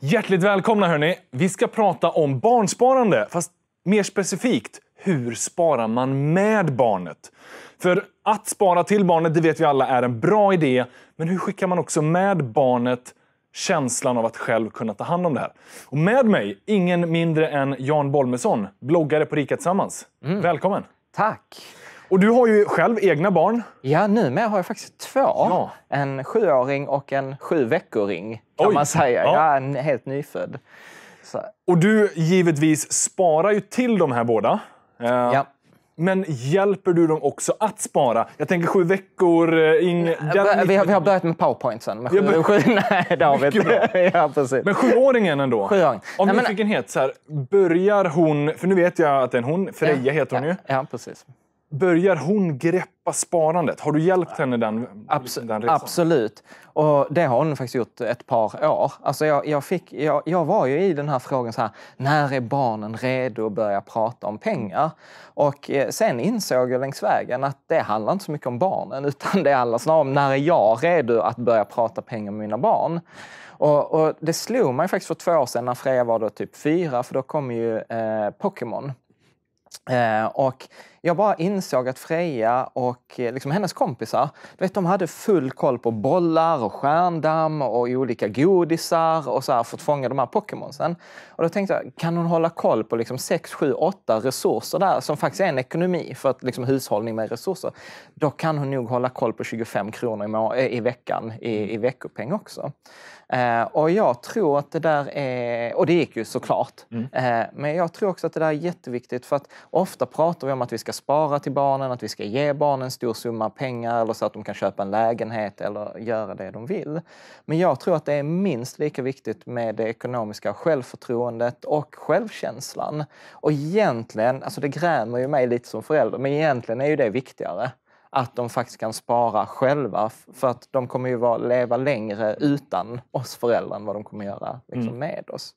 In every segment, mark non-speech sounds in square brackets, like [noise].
Hjärtligt välkomna hörni! Vi ska prata om barnsparande, fast mer specifikt, hur sparar man med barnet? För att spara till barnet, det vet vi alla är en bra idé, men hur skickar man också med barnet känslan av att själv kunna ta hand om det här? Och med mig, ingen mindre än Jan Bolmesson, bloggare på Rika Tillsammans. Mm. Välkommen! Tack! Och du har ju själv egna barn. Ja, numera har jag faktiskt två. Ja. En sjuåring och en sju veckoring kan Oj. man säga. Ja. Jag är helt nyfödd. Så. Och du givetvis sparar ju till de här båda. Eh, ja. Men hjälper du dem också att spara? Jag tänker sju veckor... Eh, in, den... vi, har, vi har börjat med powerpoint sen. Med sju, bör... sju, [laughs] nej, det har vi inte. [laughs] ja, Men sjuåringen ändå. Sjuåring. Av nyfikenhet, men... börjar hon... För nu vet jag att det är en hon. Freja ja, heter hon ja, ju. Ja, precis. Börjar hon greppa sparandet? Har du hjälpt henne den, Abs den resan? Absolut. Och det har hon faktiskt gjort ett par år. Alltså jag, jag, fick, jag, jag var ju i den här frågan så här, när är barnen redo att börja prata om pengar? Och eh, sen insåg jag längs vägen att det handlar inte så mycket om barnen [laughs] utan det handlar snarare om när är jag redo att börja prata pengar med mina barn? Och, och det slog mig faktiskt för två år sedan när Freja var då typ fyra, för då kom ju eh, Pokémon. Eh, och jag bara insåg att Freja och eh, liksom hennes kompisar, vet, de hade full koll på bollar och stjärndamm och olika godisar och så här för att fånga de här Pokémonsen. Och då tänkte jag, kan hon hålla koll på liksom 6, 7, 8 resurser där som faktiskt är en ekonomi för att liksom hushållning med resurser. Då kan hon nog hålla koll på 25 kronor i, eh, i veckan i, mm. i veckopeng också. Eh, och jag tror att det där är, och det gick ju såklart, mm. eh, men jag tror också att det där är jätteviktigt för att ofta pratar vi om att vi ska spara till barnen, att vi ska ge barnen en stor summa pengar eller så att de kan köpa en lägenhet eller göra det de vill. Men jag tror att det är minst lika viktigt med det ekonomiska självförtroendet och självkänslan. Och egentligen, alltså det grämer ju mig lite som förälder, men egentligen är ju det viktigare att de faktiskt kan spara själva för att de kommer ju leva längre utan oss föräldrar än vad de kommer göra liksom, mm. med oss.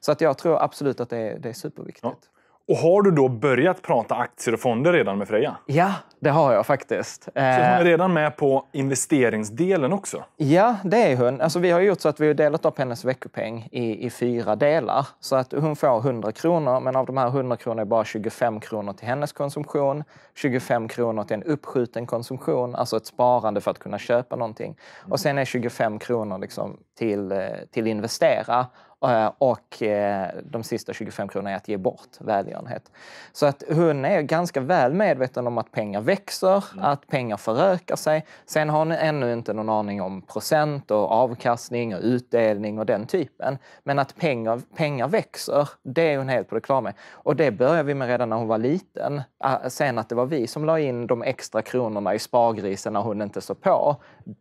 Så att jag tror absolut att det är, det är superviktigt. Ja. Och har du då börjat prata aktier och fonder redan med Freja? Ja, det har jag faktiskt. Så hon eh, är redan med på investeringsdelen också? Ja, det är hon. Alltså, vi har gjort så att vi har delat upp hennes veckopeng i, i fyra delar. Så att hon får 100 kronor, men av de här 100 kronorna är bara 25 kronor till hennes konsumtion, 25 kronor till en uppskjuten konsumtion, alltså ett sparande för att kunna köpa någonting. Och sen är 25 kronor liksom till, eh, till investera eh, och eh, de sista 25 kronorna är att ge bort välgörenhet. Så att hon är ganska väl medveten om att pengar växer, mm. att pengar förökar sig. Sen har hon ännu inte någon aning om procent och avkastning och utdelning och den typen. Men att pengar, pengar växer, det är hon helt på det klara med. Och det började vi med redan när hon var liten. Ah, sen att det var vi som la in de extra kronorna i spargrisen när hon inte såg på,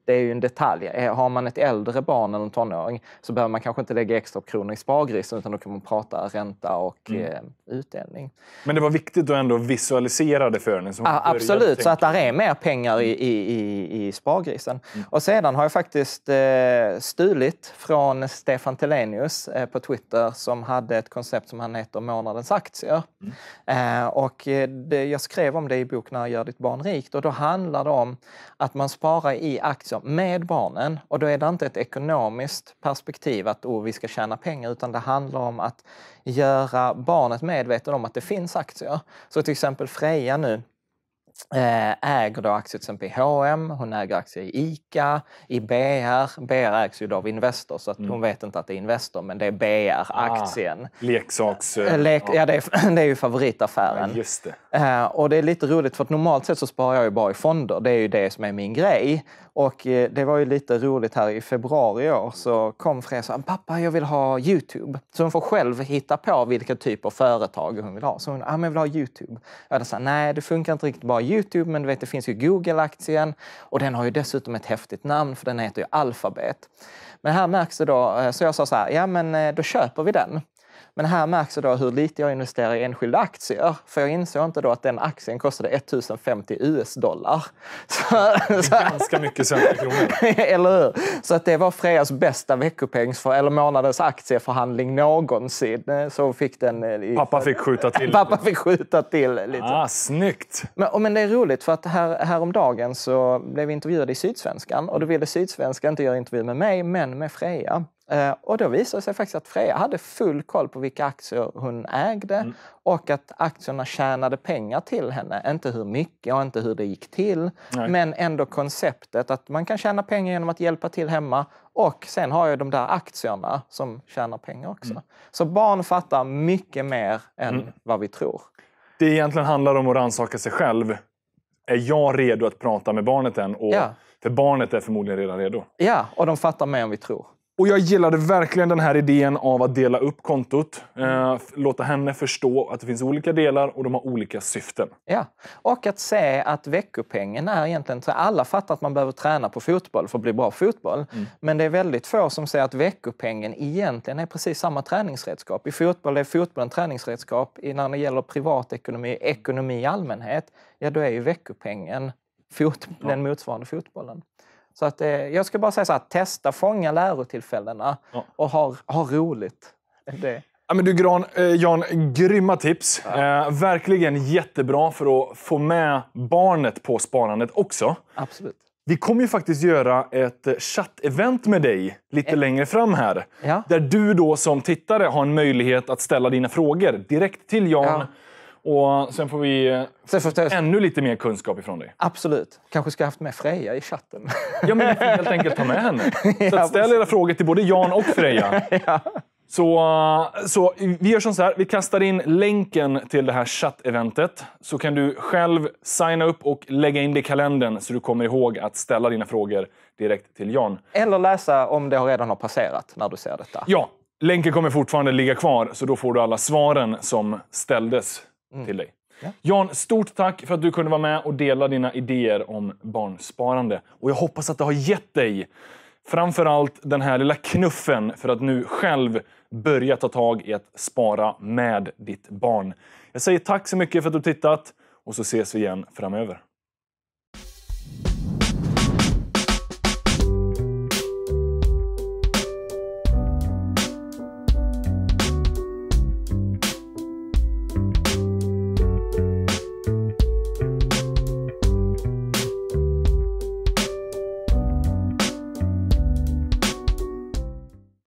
det är ju en detalj. Har man ett äldre barn eller tonåring så behöver man kanske inte lägga extra kronor i spargrisen utan då kan man prata ränta och mm. eh, utdelning. Men det var viktigt att ändå visualisera det för henne? Ah, absolut, så att där är mer pengar i, i, i, i spargrisen. Mm. Och sedan har jag faktiskt eh, stulit från Stefan Telenius eh, på Twitter som hade ett koncept som han heter Månadens aktier. Mm. Eh, och eh, det, jag skrev om det i boken När jag gör ditt barn rikt och då handlar det om att man sparar i aktier med barnen och då är det inte ett ekonomiskt ekonomiskt perspektiv, att oh, vi ska tjäna pengar, utan det handlar om att göra barnet medveten om att det finns aktier. Så till exempel Freja nu Eh, äger då aktier till exempel i H&M, hon äger aktier i ICA, i BR. BR ägs ju då av Investor så att mm. hon vet inte att det är Investor men det är BR-aktien. Ah, leksaks... Eh, eh, lek, ja, det, är, [laughs] det är ju favoritaffären. Ja, just det. Och det är lite roligt för att normalt sett så sparar jag ju bara i fonder. Det är ju det som är min grej. Och det var ju lite roligt här i februari i år så kom Freja och sa “pappa, jag vill ha Youtube”. Så hon får själv hitta på vilka typ av företag hon vill ha. Så hon “ah, men jag vill ha Youtube”. Jag sa “nej, det funkar inte riktigt bara Youtube, men du vet, det finns ju Google-aktien och den har ju dessutom ett häftigt namn för den heter ju Alphabet. Men här märks det då, eh, så jag sa så här, ja men eh, då köper vi den. Men här märks det då hur lite jag investerar i enskilda aktier, för jag insåg inte då att den aktien kostade 1050 US-dollar. [laughs] Det är Ganska mycket svenska kronor. [laughs] eller hur? Så att det var Frejas bästa veckopengs för, eller månadens aktieförhandling någonsin. Så fick den... Eh, I, pappa fick skjuta [laughs] till. pappa fick skjuta till lite. Ah, snyggt! Men, men det är roligt för att här, häromdagen så blev vi intervjuade i Sydsvenskan och då ville Sydsvenskan inte göra intervju med mig, men med Freja. Eh, och då visade det sig faktiskt att Freja hade full koll på vilka aktier hon ägde mm. och att aktierna tjänade pengar till henne. Inte hur mycket och inte hur det gick till, Nej. men ändå konceptet att man kan tjäna pengar genom att hjälpa till hemma och sen har jag de där aktierna som tjänar pengar också. Mm. Så barn fattar mycket mer än mm. vad vi tror. Det egentligen handlar om att rannsaka sig själv. Är jag redo att prata med barnet än? Och, ja. För barnet är förmodligen redan redo. Ja, och de fattar mer än vi tror. Och jag gillade verkligen den här idén av att dela upp kontot. Eh, låta henne förstå att det finns olika delar och de har olika syften. Ja, och att se att veckopengen är egentligen... alla fattar att man behöver träna på fotboll för att bli bra på fotboll. Mm. Men det är väldigt få som ser att veckopengen egentligen är precis samma träningsredskap. I fotboll är fotbollen träningsredskap. När det gäller privatekonomi, ekonomi i allmänhet, ja då är ju veckopengen fot, ja. den motsvarande fotbollen. Så att, eh, jag skulle bara säga så här, testa, fånga lärotillfällena ja. och ha, ha roligt. Det. Ja, men du Gran, eh, Jan, grymma tips. Ja. Eh, verkligen jättebra för att få med barnet på sparandet också. Absolut. Vi kommer ju faktiskt göra ett eh, chattevent med dig lite mm. längre fram här. Ja. Där du då som tittare har en möjlighet att ställa dina frågor direkt till Jan. Ja. Och sen får vi eh, sen får jag... ännu lite mer kunskap ifrån dig. Absolut. Kanske ska jag haft med Freja i chatten. Ja, men vi får helt enkelt ta med henne. [laughs] Så att ställ era frågor till både Jan och Freja. [laughs] ja. Så, så vi gör så här, vi kastar in länken till det här chatteventet så kan du själv signa upp och lägga in det i kalendern så du kommer ihåg att ställa dina frågor direkt till Jan. Eller läsa om det redan har passerat när du ser detta. Ja, länken kommer fortfarande ligga kvar så då får du alla svaren som ställdes mm. till dig. Ja. Jan, stort tack för att du kunde vara med och dela dina idéer om barnsparande. Och jag hoppas att det har gett dig framförallt den här lilla knuffen för att nu själv börja ta tag i att spara med ditt barn. Jag säger tack så mycket för att du tittat och så ses vi igen framöver.